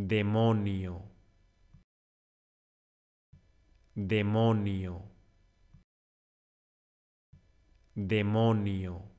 demonio, demonio, demonio.